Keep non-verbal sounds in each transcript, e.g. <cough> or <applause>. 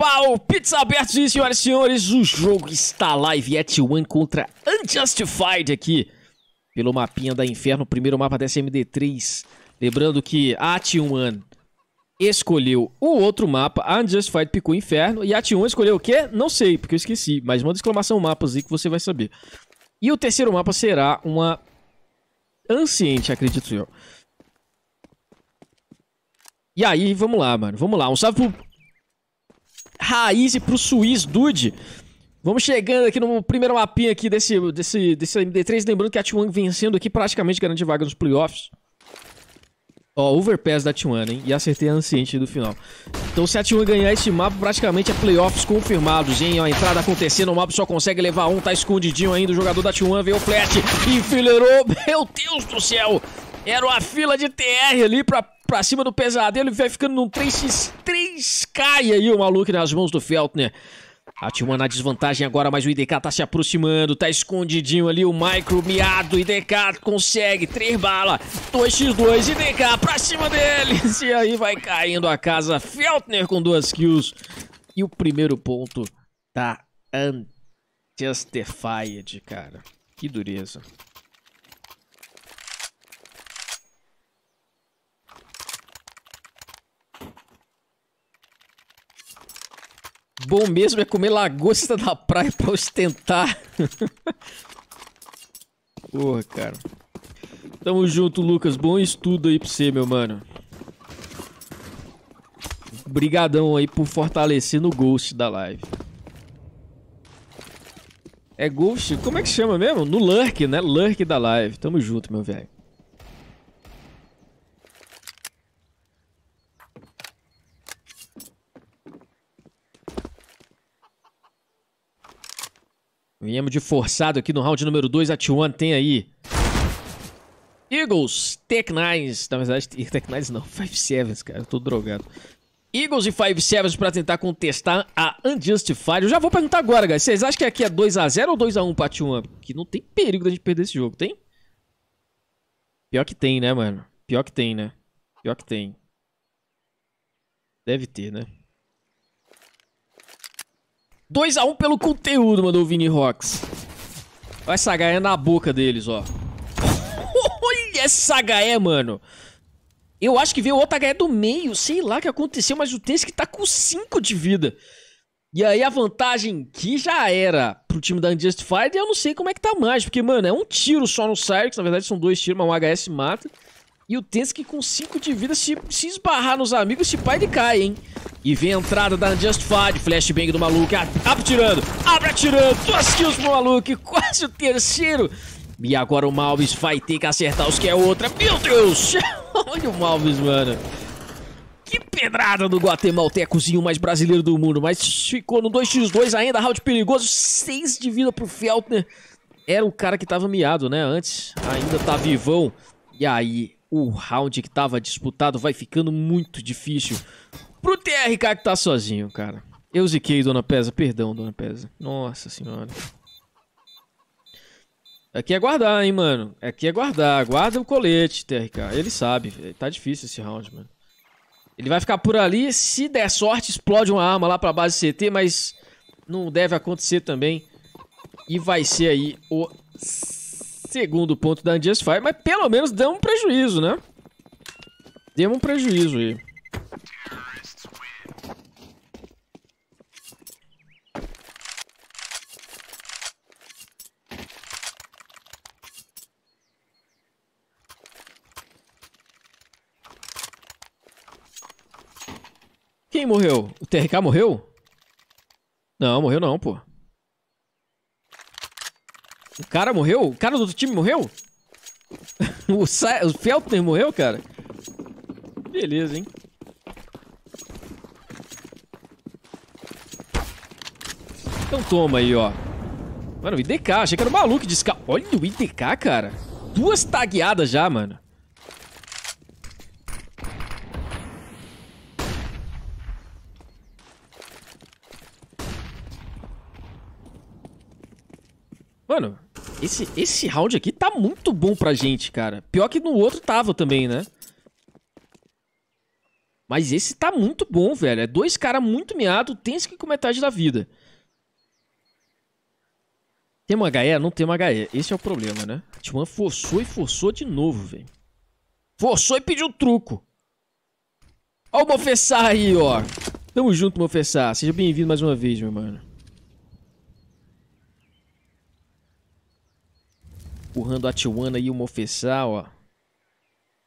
palpites Pizza e senhoras e senhores. O jogo está live. At One contra Unjustified aqui. Pelo mapinha da Inferno, primeiro mapa da SMD3. Lembrando que a T1 escolheu o outro mapa, a Unjustified picou Inferno, e a T1 escolheu o quê? Não sei, porque eu esqueci, mas manda exclamação mapas aí que você vai saber. E o terceiro mapa será uma Anciente, acredito eu. E aí, vamos lá, mano, vamos lá. Um salve pro raiz e pro Suiz Dude. Vamos chegando aqui no primeiro mapinha aqui desse, desse, desse MD3. Lembrando que a T1 vencendo aqui praticamente garante vaga nos playoffs. Ó, overpass da T1, hein? E acertei a Anciente do final. Então se a T1 ganhar esse mapa, praticamente é playoffs confirmados, hein? Ó, a entrada acontecendo, o mapa só consegue levar um, tá escondidinho ainda. O jogador da T1 veio o flat, enfileirou. <laughs> Meu Deus do céu! Era uma fila de TR ali pra, pra cima do pesadelo e vai ficando num 3x3. Cai aí o maluco nas mãos do Feltner. Atilman na desvantagem agora, mas o IDK tá se aproximando, tá escondidinho ali o micro miado. IDK consegue, 3 bala, 2x2, IDK pra cima deles. <laughs> E aí vai caindo a casa. Feltner com duas kills. E o primeiro ponto tá Unjustified, cara. Que dureza. Bom mesmo é comer lagosta da praia pra ostentar. Porra, cara. Tamo junto, Lucas. Bom estudo aí pra você, meu mano. Obrigadão aí por fortalecer no Ghost da live. É Ghost? Como é que chama mesmo? No Lurk, né? Lurk da live. Tamo junto, meu velho. Viemos de forçado aqui no round número 2. A T1 tem aí. Eagles, Tech Nines. Na verdade, <laughs> Tech Nines não, 5 Sevens, cara. Eu tô drogado. Eagles e 5 Sevens pra tentar contestar a Unjustified. Eu já vou perguntar agora, guys. Vocês acham que aqui é 2x0 ou 2x1 pra T1? Que não tem perigo da gente perder esse jogo, tem? Pior que tem, né, mano? Pior que tem, né? Pior que tem. Deve ter, né? 2x1 pelo conteúdo, mandou o Vini Rocks. Olha essa HE na boca deles, ó. <laughs> Olha essa HE, mano. Eu acho que veio outra HE do meio. Sei lá o que aconteceu, mas o que tá com 5 de vida. E aí a vantagem que já era pro time da Unjustified, eu não sei como é que tá mais. Porque, mano, é um tiro só no Cyrix. Na verdade, são dois tiros, mas um HS mata. E o Tensky com 5 de vida, se, se esbarrar nos amigos, se pai ele cai, hein? E vem a entrada da Unjustified, flashbang do maluco, abre ah, tirando, abre atirando, duas kills pro maluco, quase o terceiro. E agora o Malvis vai ter que acertar os que é outra. Meu Deus! <laughs> Olha o Malvis, mano. Que pedrada do guatemaltecozinho mais brasileiro do mundo. Mas ficou no 2x2 ainda, round perigoso, 6 de vida pro Feltner. Era o cara que tava miado, né, antes. Ainda tá vivão. E aí, o round que tava disputado vai ficando muito difícil Pro TRK que tá sozinho, cara. Eu ziquei, Dona Pesa. Perdão, Dona Pesa. Nossa senhora. Aqui é guardar, hein, mano. Aqui é guardar. Guarda o colete, TRK. Ele sabe. Tá difícil esse round, mano. Ele vai ficar por ali. Se der sorte, explode uma arma lá pra base CT, mas não deve acontecer também. E vai ser aí o segundo ponto da Unjust Fire. Mas pelo menos deu um prejuízo, né? Deu um prejuízo aí. TRK morreu? Não, morreu não, pô. O cara morreu? O cara do outro time morreu? <laughs> o, Sa o Feltner morreu, cara? Beleza, hein? Então toma aí, ó. Mano, IDK. Achei que era o maluco de... Olha o IDK, cara. Duas tagueadas já, mano. Mano, esse, esse round aqui tá muito bom pra gente, cara. Pior que no outro tava também, né? Mas esse tá muito bom, velho. É dois caras muito miados, tem que com metade da vida. Tem uma HE? Não tem uma HE. Esse é o problema, né? A T1 forçou e forçou de novo, velho. Forçou e pediu truco. Ó o Mofessar aí, ó. Tamo junto, Mofessar. Seja bem-vindo mais uma vez, meu mano. empurrando a Tijuana e o mofessal, ó.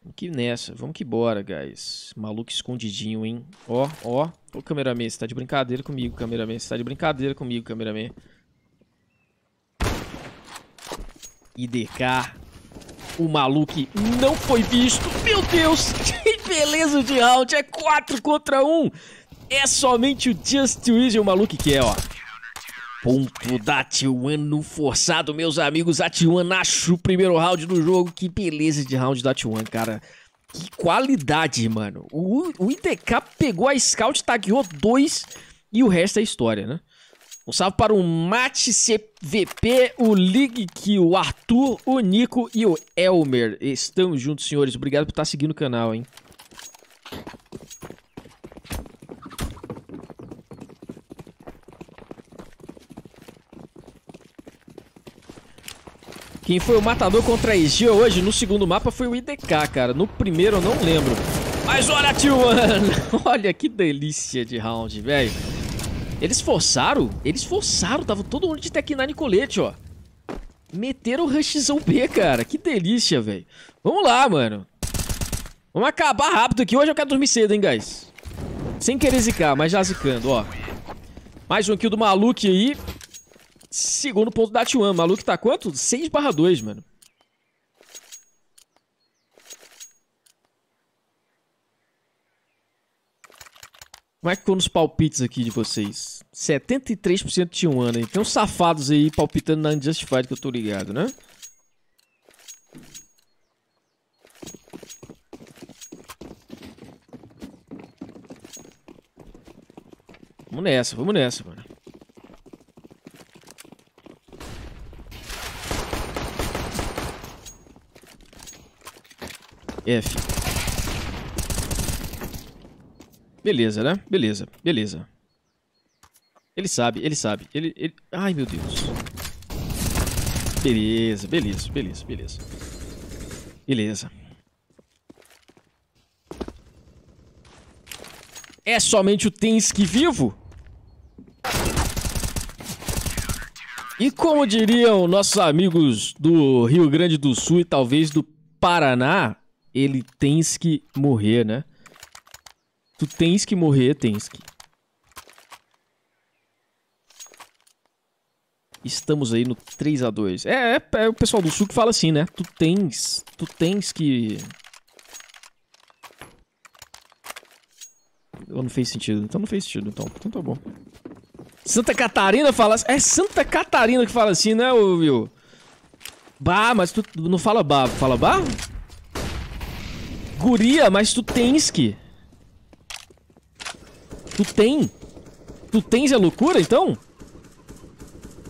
Vamos que nessa, vamos que bora, guys. Maluco escondidinho, hein? Ó, ó. Ô, cameraman, você tá de brincadeira comigo, cameraman. Você tá de brincadeira comigo, cameraman. IDK. O maluco não foi visto. Meu Deus, <laughs> que beleza de round. É 4 contra 1. Um. É somente o Just Easy, o maluco que é, ó ponto da T1 no forçado, meus amigos. A T1 acha o primeiro round do jogo. Que beleza de round da T1, cara. Que qualidade, mano. O, o IDK pegou a Scout, tagueou dois e o resto é história, né? Um salve para o Mate CVP, o League, que o Arthur, o Nico e o Elmer. Estamos juntos, senhores. Obrigado por estar tá seguindo o canal, hein? Quem foi o matador contra a IG hoje no segundo mapa foi o IDK, cara. No primeiro eu não lembro. Mas olha, tio, mano. <laughs> olha que delícia de round, velho. Eles forçaram? Eles forçaram. Tava todo mundo de Tech 9 colete, ó. Meteram o rushzão B, cara. Que delícia, velho. Vamos lá, mano. Vamos acabar rápido aqui. Hoje eu quero dormir cedo, hein, guys. Sem querer zicar, mas já zicando, ó. Mais um kill do maluco aí. Segundo ponto da T1. Maluco tá quanto? 6 barra 2, mano. Como é que ficou nos palpites aqui de vocês? 73% de T1, né? Tem uns safados aí palpitando na Unjustified que eu tô ligado, né? Vamos nessa, vamos nessa, mano. F. Beleza, né? Beleza, beleza. Ele sabe, ele sabe. Ele, ele... Ai, meu Deus. Beleza, beleza, beleza, beleza. Beleza. É somente o Tenski vivo? E como diriam nossos amigos do Rio Grande do Sul e talvez do Paraná, ele tens que morrer, né? Tu tens que morrer, tens que. Estamos aí no 3 a 2 é, é, é, o pessoal do sul que fala assim, né? Tu tens. Tu tens que. Ou não fez sentido? Então não fez sentido, então. Então tá bom. Santa Catarina fala assim. É Santa Catarina que fala assim, né, Will? Bah, mas tu não fala bah. Fala bah? Guria, mas tu tens que. Tu tem. Tu tens a loucura, então?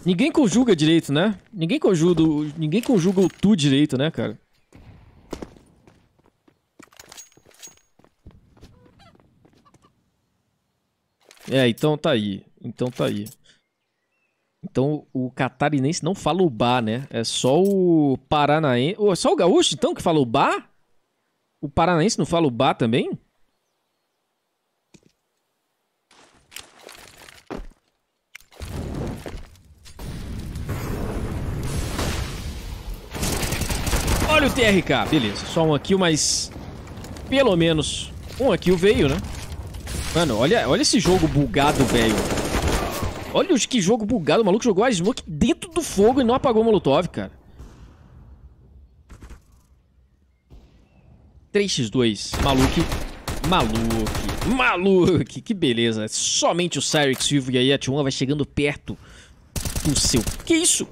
Ninguém conjuga direito, né? Ninguém conjuga, ninguém conjuga o tu direito, né, cara? É, então tá aí. Então tá aí. Então o catarinense não fala o bar, né? É só o paranaense. Ou é só o gaúcho, então, que fala o bar? O Paranaense não fala o Bá também? Olha o TRK. Beleza, só um aqui, mas pelo menos um aqui o veio, né? Mano, olha, olha esse jogo bugado, velho. Olha que jogo bugado. O maluco jogou a smoke dentro do fogo e não apagou o molotov, cara. 3x2. Maluque. Maluque. Maluque. Que beleza. Somente o Cyrix vivo e aí a T1 vai chegando perto do seu. Que isso?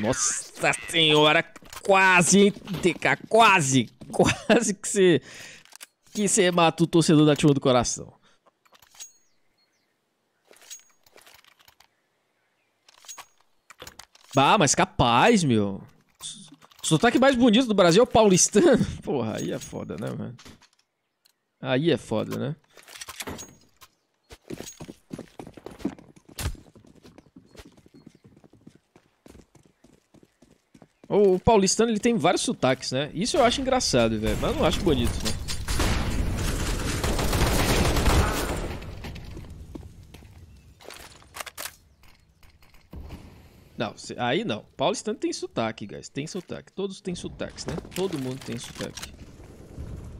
Nossa senhora. Quase, hein, TK? Quase. Quase que você... Que você mata o torcedor da T1 do coração. Bah, mas capaz, meu. O sotaque mais bonito do Brasil é o paulistano. <laughs> Porra, aí é foda, né, mano? Aí é foda, né? O paulistano ele tem vários sotaques, né? Isso eu acho engraçado, velho. Mas não acho bonito, né? Aí não. Paulistano tem sotaque, guys. Tem sotaque. Todos têm sotaques, né? Todo mundo tem sotaque.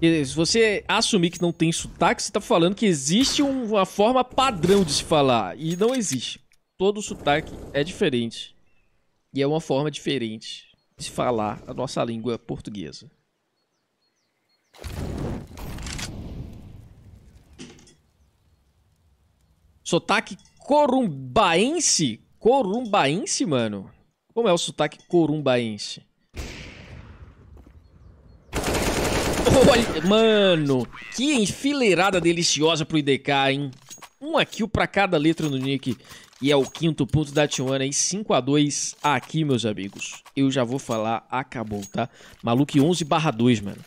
E se você assumir que não tem sotaque, você tá falando que existe uma forma padrão de se falar. E não existe. Todo sotaque é diferente. E é uma forma diferente de se falar a nossa língua portuguesa. Sotaque corumbaense Corumbaense, mano? Como é o sotaque corumbaense? Olha, mano, que enfileirada deliciosa pro IDK, hein? Uma kill pra cada letra no nick. E é o quinto ponto da T1 aí, 5x2 aqui, meus amigos. Eu já vou falar, acabou, tá? Maluco 11 barra 2, mano.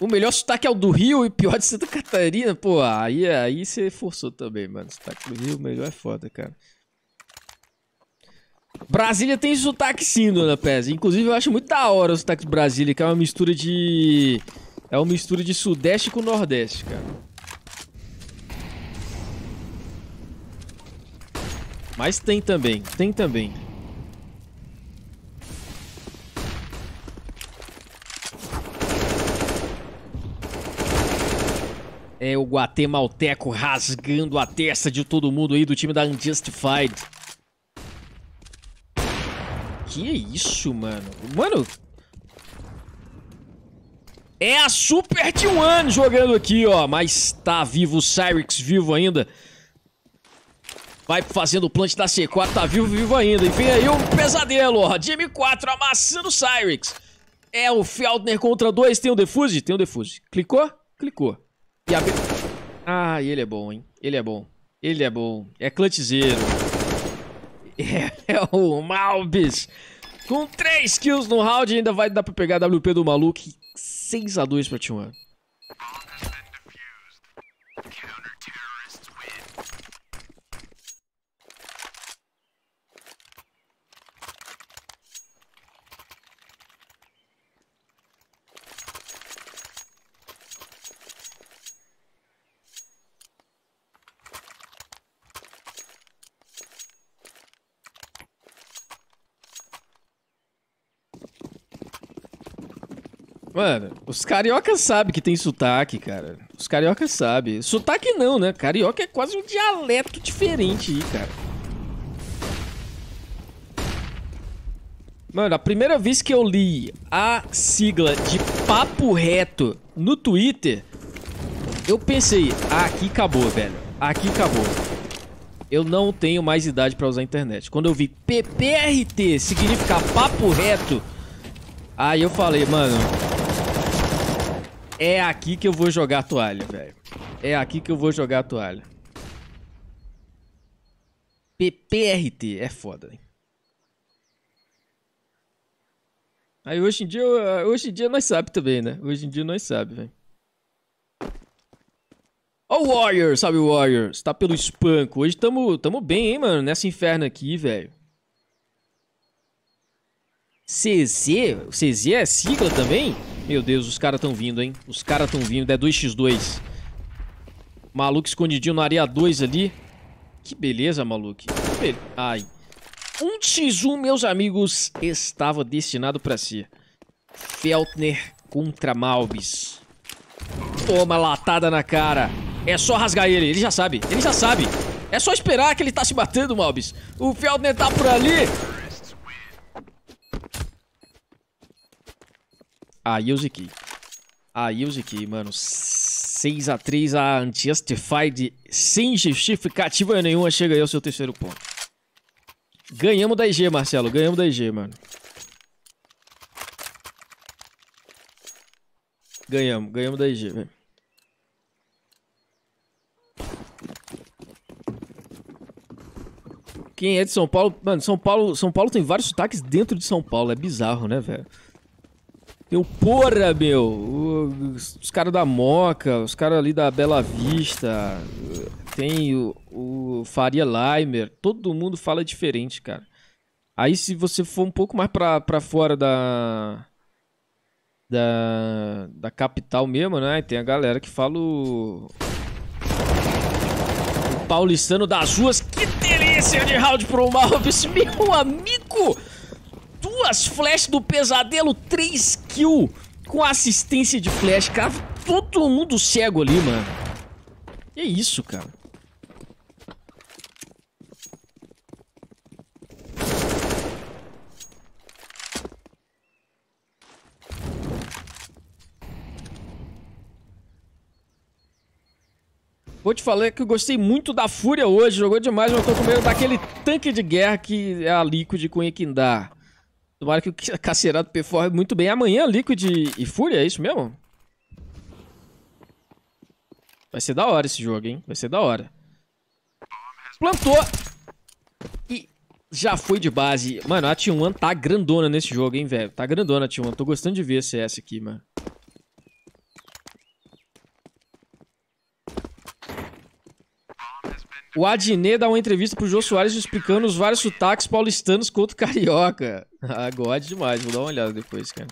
O melhor sotaque é o do Rio e pior de Santa Catarina. Pô, aí, aí você forçou também, mano. Sotaque do Rio, melhor é foda, cara. Brasília tem sotaque sim, dona Pez. Inclusive, eu acho muito da hora o sotaque de Brasília, que é uma mistura de... É uma mistura de Sudeste com Nordeste, cara. Mas tem também, tem também. É o guatemalteco rasgando a testa de todo mundo aí do time da Unjustified. Que é isso, mano? Mano... É a Super T1 jogando aqui, ó. Mas tá vivo o Cyrix, vivo ainda. Vai fazendo o plant da C4, tá vivo, vivo ainda. E vem aí um pesadelo, ó. De M4 amassando o Cyrix. É o Feldner contra dois. Tem um defuse? Tem um defuse. Clicou? Clicou. E a... Ah, ele é bom, hein? Ele é bom. Ele é bom. É clutchzeiro. <laughs> É, é o Malbis. Com 3 kills no round, ainda vai dar pra pegar a WP do maluco. 6x2 pra T1. Mano, os cariocas sabem que tem sotaque, cara. Os cariocas sabem. Sotaque não, né? Carioca é quase um dialeto diferente aí, cara. Mano, a primeira vez que eu li a sigla de papo reto no Twitter, eu pensei, ah, aqui acabou, velho. Aqui acabou. Eu não tenho mais idade para usar a internet. Quando eu vi PPRT significar papo reto, aí eu falei, mano, é aqui que eu vou jogar a toalha, velho. É aqui que eu vou jogar a toalha. PPRT. É foda, hein? Aí hoje em dia, hoje em dia nós sabe também, né? Hoje em dia nós sabe, velho. Ô, o Warriors, sabe o Warriors? Tá pelo espanco. Hoje tamo, tamo bem, hein, mano? Nessa inferno aqui, velho. CZ? CZ é sigla também? Meu Deus, os caras estão vindo, hein? Os caras estão vindo. É 2x2. Maluco escondidinho na área 2 ali. Que beleza, maluco. Que be... Ai. 1x1, meus amigos, estava destinado pra si. Feltner contra Malbis. Toma latada na cara. É só rasgar ele. Ele já sabe. Ele já sabe. É só esperar que ele tá se batendo, Malbis. O Feltner tá por ali. A Use Key. A Use Key, mano. 6x3 a, a Unjustified sem justificativa nenhuma chega aí ao seu terceiro ponto. Ganhamos da IG, Marcelo. Ganhamos da IG, mano. Ganhamos. Ganhamos da IG, velho. Quem é de São Paulo? Mano, São Paulo, São Paulo tem vários sotaques dentro de São Paulo. É bizarro, né, velho? tem o porra, meu, os caras da Moca, os caras ali da Bela Vista, tem o, o Faria Limer, todo mundo fala diferente, cara. Aí se você for um pouco mais pra, pra fora da, da, da capital mesmo, né, tem a galera que fala o, o paulistano das ruas. Que delícia de round pro Malves, meu amigo! duas flash do pesadelo, três kills com assistência de flash, cara. Todo mundo cego ali, mano. Que isso, cara. Vou te falar que eu gostei muito da Fúria hoje, jogou demais, mas eu tô com medo daquele tanque de guerra que é a Liquid com Equindar. Tomara que o Cacerado performe muito bem. Amanhã, Liquid e Fúria, é isso mesmo? Vai ser da hora esse jogo, hein? Vai ser da hora. Plantou! E já foi de base. Mano, a T1 tá grandona nesse jogo, hein, velho? Tá grandona a T1. Tô gostando de ver esse S aqui, mano. O Adnet dá uma entrevista pro Jô Soares explicando os vários sotaques paulistanos contra o carioca. Ah, demais. Vou dar uma olhada depois, cara.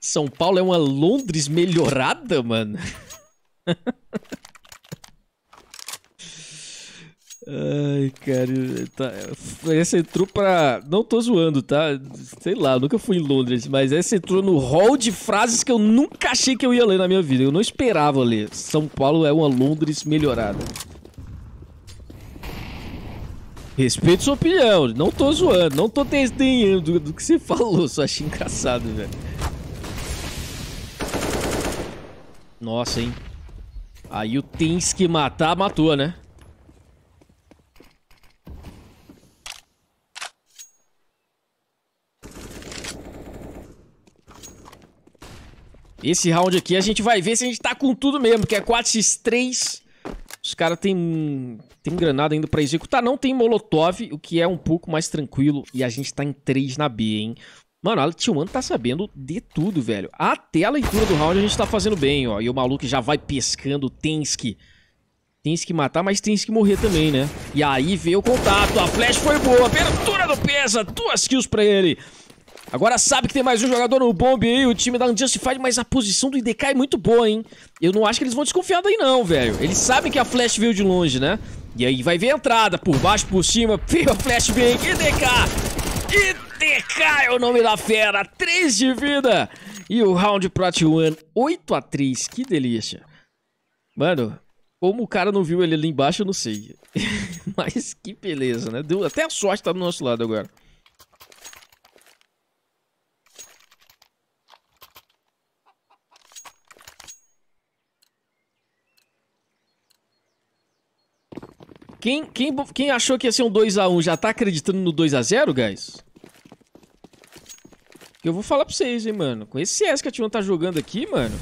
São Paulo é uma Londres melhorada, mano? <laughs> Ai, cara, tá, essa entrou pra. Não tô zoando, tá? Sei lá, nunca fui em Londres, mas essa entrou no hall de frases que eu nunca achei que eu ia ler na minha vida. Eu não esperava ler. São Paulo é uma Londres melhorada. Respeito sua opinião, não tô zoando, não tô desdenhando do, do que você falou, só achei engraçado, velho. Nossa, hein? Aí o Tens que matar, matou, né? Esse round aqui a gente vai ver se a gente tá com tudo mesmo, que é 4x3. Os caras tem, tem granada ainda pra executar. Não tem molotov, o que é um pouco mais tranquilo. E a gente tá em 3 na B, hein? Mano, a T1 tá sabendo de tudo, velho. Até a leitura do round a gente tá fazendo bem, ó. E o maluco já vai pescando que Tens que matar, mas tens que morrer também, né? E aí veio o contato. A flash foi boa. Abertura do Pesa. Duas kills pra ele. Agora sabe que tem mais um jogador no bomb aí, o time da Unjustified, mas a posição do IDK é muito boa, hein? Eu não acho que eles vão desconfiar daí não, velho. Eles sabem que a Flash veio de longe, né? E aí vai ver a entrada, por baixo, por cima, <laughs> veio a Flash vem, IDK! IDK é o nome da fera, 3 de vida! E o round pro 1 8 8x3, que delícia. Mano, como o cara não viu ele ali embaixo, eu não sei. <laughs> mas que beleza, né? Deu até a sorte tá do nosso lado agora. Quem, quem, quem achou que ia ser um 2x1 já tá acreditando no 2x0, guys? Eu vou falar pra vocês, hein, mano. Com esse CS que a T1 tá jogando aqui, mano...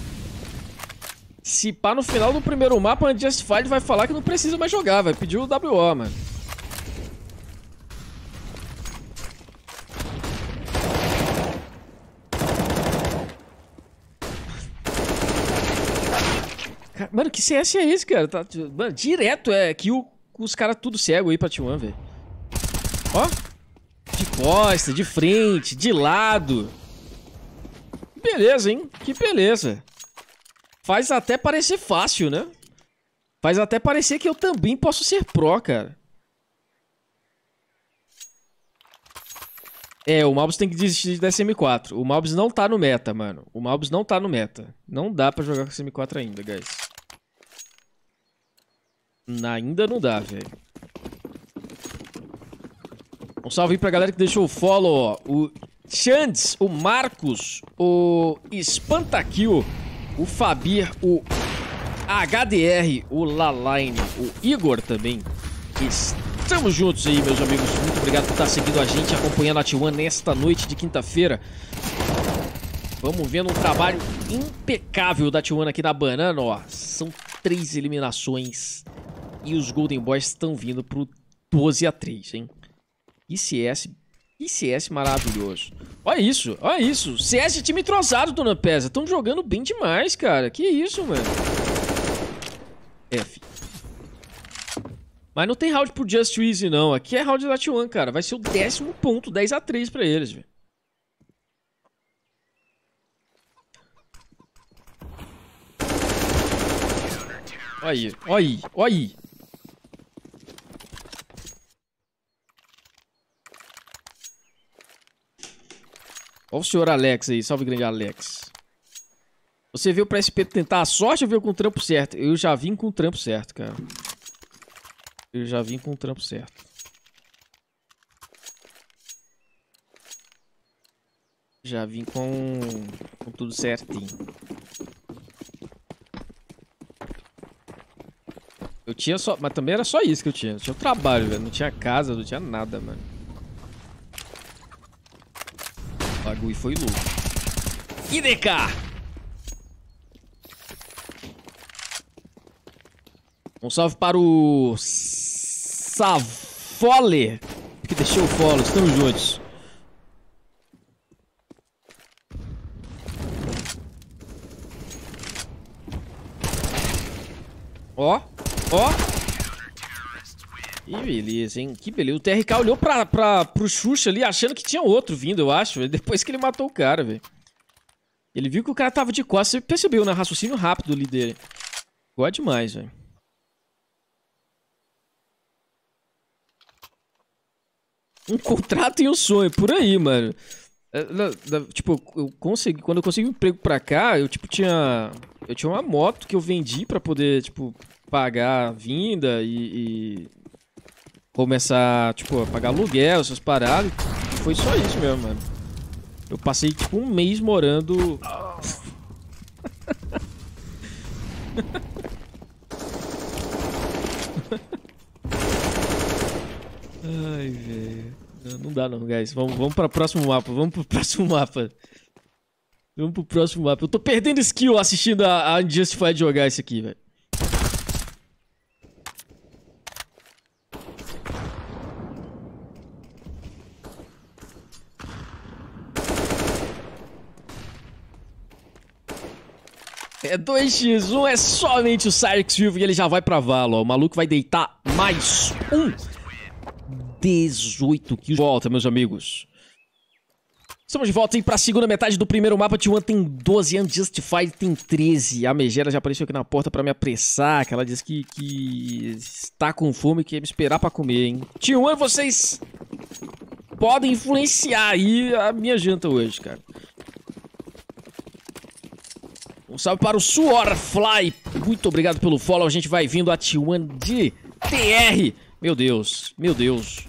Se pá no final do primeiro mapa, a Just Fire vai falar que não precisa mais jogar, vai pedir o WO, mano. Mano, que CS é esse, cara? Tá, mano, direto é kill os caras tudo cego aí pra T1, velho. Ó. De costa, de frente, de lado. Beleza, hein? Que beleza. Faz até parecer fácil, né? Faz até parecer que eu também posso ser pró, cara. É, o Malbus tem que desistir da SM4. O Malbus não tá no meta, mano. O Malbus não tá no meta. Não dá pra jogar com a SM4 ainda, guys. Ainda não dá, velho. Um salve aí pra galera que deixou o follow, ó. O Chandes, o Marcos, o Espantaquil, o Fabir, o HDR, o Laline, o Igor também. Estamos juntos aí, meus amigos. Muito obrigado por estar seguindo a gente, acompanhando a T1 nesta noite de quinta-feira. Vamos vendo um trabalho impecável da T1 aqui na Banana, ó. São três eliminações e os Golden Boys estão vindo pro 12 a 3, hein? E CS, e CS maravilhoso. Olha isso, olha isso. CS é time trozado Dona Pesa. Estão jogando bem demais, cara. Que isso, mano. F. Mas não tem round pro Just Easy, não. Aqui é round da T1, cara. Vai ser o décimo ponto, 10 a 3 pra eles, velho. Olha aí, olha aí, olha aí. Olha o senhor Alex aí. Salve, grande Alex. Você veio pra SP tentar a sorte ou veio com o trampo certo? Eu já vim com o trampo certo, cara. Eu já vim com o trampo certo. Já vim com, com tudo certinho. Eu tinha só... Mas também era só isso que eu tinha. Eu tinha trabalho, velho. Não tinha casa, não tinha nada, mano. Bagulho foi louco. IDK! Um salve para o Savole, que deixou o follow. Estamos juntos. beleza, hein? Que beleza. O TRK olhou pra, pra, pro Xuxa ali, achando que tinha outro vindo, eu acho. Depois que ele matou o cara, velho. Ele viu que o cara tava de costas. Você percebeu, né? Raciocínio rápido ali dele. Gosto demais, velho. Um contrato e um sonho. Por aí, mano. É, tipo, eu consegui, quando eu consegui um emprego pra cá, eu, tipo, tinha... Eu tinha uma moto que eu vendi pra poder, tipo, pagar a vinda e, e começar, tipo, a pagar aluguel, essas paradas. Foi só isso mesmo, mano. Eu passei, tipo, um mês morando... Ai, velho. Não, dá não, guys. Vamos, vamos o próximo mapa. Vamos pro <laughs> próximo mapa. Vamos pro próximo mapa. Eu tô perdendo skill assistindo a, a Unjustified jogar isso aqui, velho. é 2x1, é somente o Cyrix vivo e ele já vai pra Valo. O maluco vai deitar mais um. 18 kills. Volta, meus amigos. Estamos de volta aí pra segunda metade do primeiro mapa. T1 tem 12, Unjustified tem 13. A Megera já apareceu aqui na porta pra me apressar, que ela disse que, que está com fome e que ia me esperar pra comer, hein. T1, vocês podem influenciar aí a minha janta hoje, cara. Um salve para o Suorfly. Muito obrigado pelo follow. A gente vai vindo a T1 de TR. Meu Deus, meu Deus.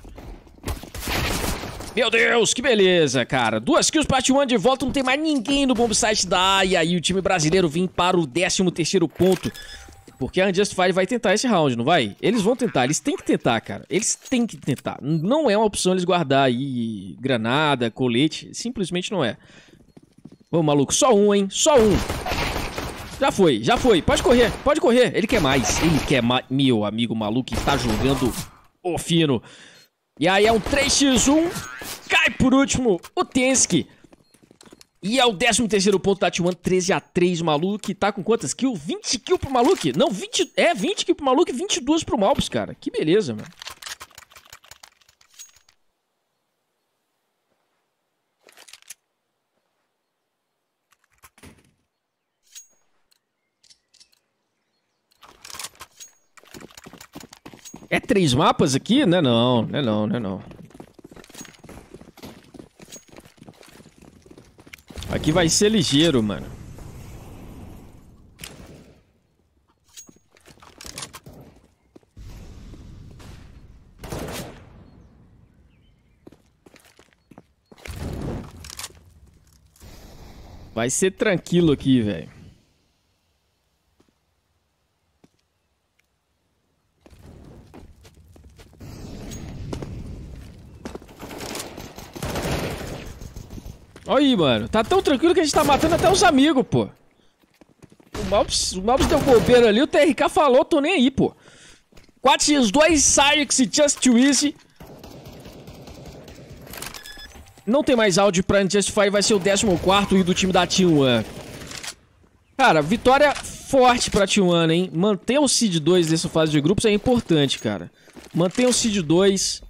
Meu Deus, que beleza, cara. Duas kills para T1 de volta. Não tem mais ninguém no bombsite da A. E aí o time brasileiro vem para o 13º ponto. Porque a Unjustified vai tentar esse round, não vai? Eles vão tentar, eles têm que tentar, cara. Eles têm que tentar. Não é uma opção eles guardar aí granada, colete. Simplesmente não é. Ô, maluco, só um, hein? Só um. Já foi, já foi. Pode correr, pode correr. Ele quer mais. Ele quer mais. Meu amigo maluco está jogando o fino. E aí é um 3x1. Cai por último o Tensky. E é o 13º ponto da T1, 13x3, maluco, tá com quantas kills? 20 kills pro maluco? Não, 20, é, 20 kills pro maluco e 22 pro Malpus, cara. Que beleza, mano. É três mapas aqui? Não é não, não é não, não é não. Aqui vai ser ligeiro, mano. Vai ser tranquilo aqui, velho. aí, mano. Tá tão tranquilo que a gente tá matando até os amigos, pô. O Malps, o Malps deu bobeira ali, o TRK falou, tô nem aí, pô. 4x2, Sykes e Just Easy. Não tem mais áudio pra justify vai ser o 14º e do time da T1. Cara, vitória forte pra T1, hein? Manter o seed 2 nessa fase de grupos é importante, cara. Manter o seed 2,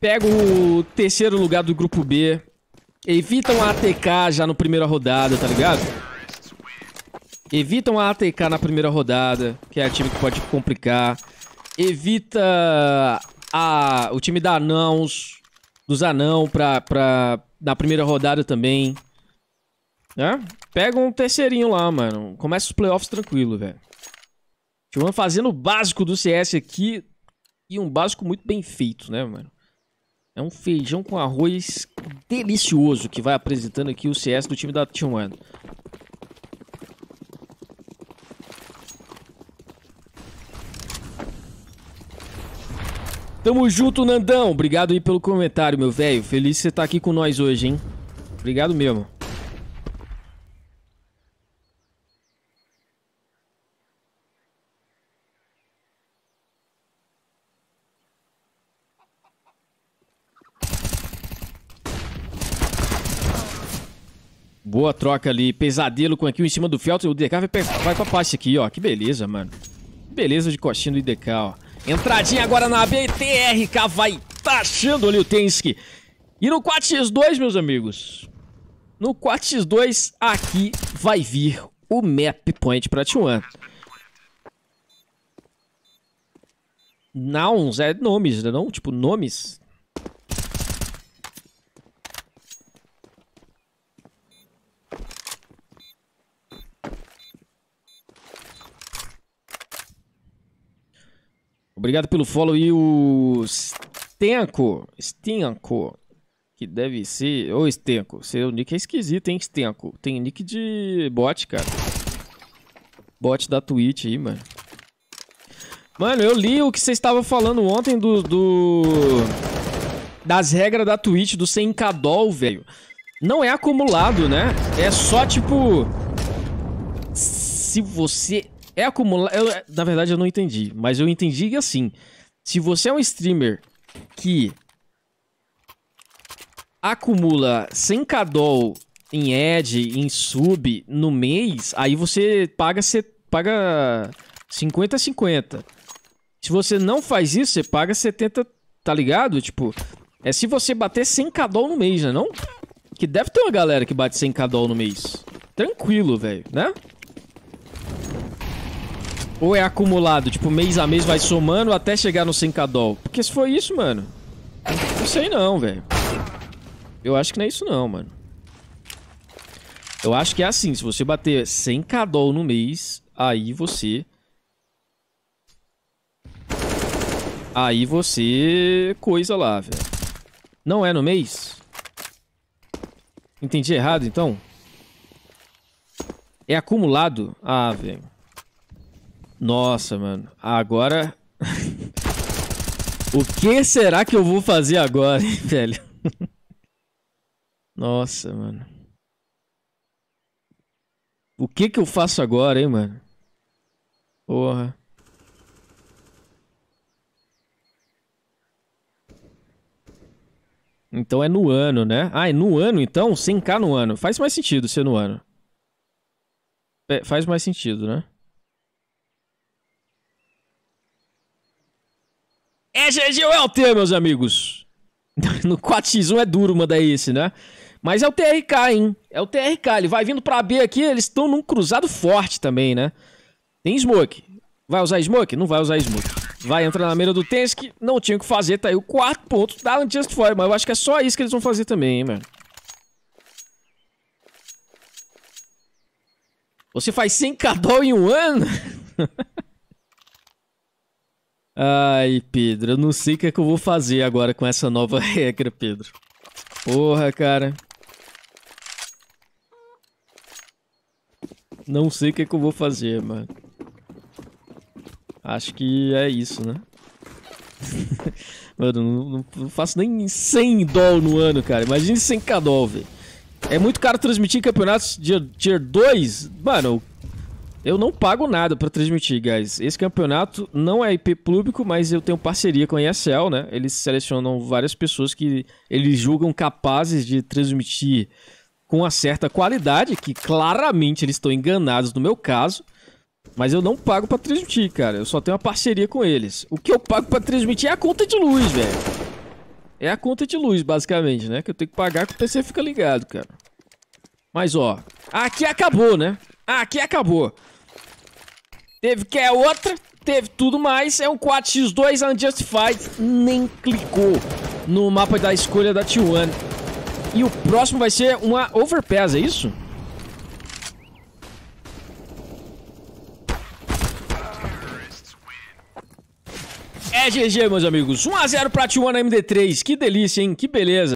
pega o terceiro lugar do grupo B. Evitam a ATK já no primeira rodada, tá ligado? Evitam a ATK na primeira rodada, que é a time que pode complicar. Evita a, o time da anãos, dos anãos pra, pra, na primeira rodada também. Né? Pega um terceirinho lá, mano. Começa os playoffs tranquilo, velho. Tivan fazendo o básico do CS aqui. E um básico muito bem feito, né, mano? É um feijão com arroz delicioso que vai apresentando aqui o CS do time da T1. Tamo junto, Nandão. Obrigado aí pelo comentário, meu velho. Feliz que você tá aqui com nós hoje, hein? Obrigado mesmo. Boa troca ali. Pesadelo com aqui em cima do Felton. O DK vai, vai pra passe aqui, ó. Que beleza, mano. Beleza de coxinha do IDK, ó. Entradinha agora na BTRK. Vai taxando ali o Tenski. E no 4x2, meus amigos. No 4x2, aqui vai vir o map point pra T1. Nouns, é nomes, né, não? Tipo, nomes Obrigado pelo follow e o Stenko. Stenko. Que deve ser. Ô, Stenko. Seu nick é esquisito, hein, Stenko? Tem nick de bot, cara. Bot da Twitch aí, mano. Mano, eu li o que vocês estavam falando ontem do, do. Das regras da Twitch, do sem cadol, velho. Não é acumulado, né? É só tipo. Se você é acumular. Eu, na verdade, eu não entendi. Mas eu entendi assim. Se você é um streamer que acumula 100k doll em ad, em sub no mês, aí você paga, você paga 50 50. Se você não faz isso, você paga 70, tá ligado? Tipo, é se você bater 100k doll no mês, né não? Que deve ter uma galera que bate 100k doll no mês. Tranquilo, velho, né? Ou é acumulado, tipo, mês a mês vai somando até chegar no 100k doll? Porque se for isso, mano... Não sei não, velho. Eu acho que não é isso não, mano. Eu acho que é assim, se você bater 100k doll no mês, aí você... Aí você... coisa lá, velho. Não é no mês? Entendi errado, então? É acumulado? Ah, velho. Nossa, mano. Agora. <laughs> o que será que eu vou fazer agora, hein, velho? Nossa, mano. O que que eu faço agora, hein, mano? Porra. Então é no ano, né? Ah, é no ano então? 100k no ano. Faz mais sentido ser no ano. É, faz mais sentido, né? ou é o T, meus amigos. <laughs> No 4x1 é duro mandar esse, né? Mas é o TRK, hein? É o TRK. Ele vai vindo pra B aqui. Eles estão num cruzado forte também, né? Tem Smoke. Vai usar Smoke? Não vai usar Smoke. Vai entrar na mira do Tensk. Não tinha o que fazer. Tá aí o quarto ponto da Just Fire. Mas eu acho que é só isso que eles vão fazer também, hein, mano? Você faz 100k em um ano? <laughs> Ai, Pedro, eu não sei o que é que eu vou fazer agora com essa nova <laughs> regra, Pedro. Porra, cara. Não sei o que é que eu vou fazer, mano. Acho que é isso, né? <laughs> mano, não, não, faço nem 100 doll no ano, cara. Imagine 100k doll, velho. É muito caro transmitir campeonatos de Tier 2. Mano, eu não pago nada para transmitir, guys. Esse campeonato não é IP público, mas eu tenho parceria com a ESL, né? Eles selecionam várias pessoas que eles julgam capazes de transmitir com uma certa qualidade, que claramente eles estão enganados no meu caso. Mas eu não pago para transmitir, cara. Eu só tenho uma parceria com eles. O que eu pago para transmitir é a conta de luz, velho. É a conta de luz, basicamente, né? Que eu tenho que pagar que o PC fica ligado, cara. Mas, ó. Aqui acabou, né? Aqui acabou. Teve que é outra, teve tudo mais. É um 4x2 Unjustified. Nem clicou no mapa da escolha da T1. E o próximo vai ser uma Overpass, é isso? É GG, meus amigos. 1x0 pra T1 na MD3. Que delícia, hein? Que beleza.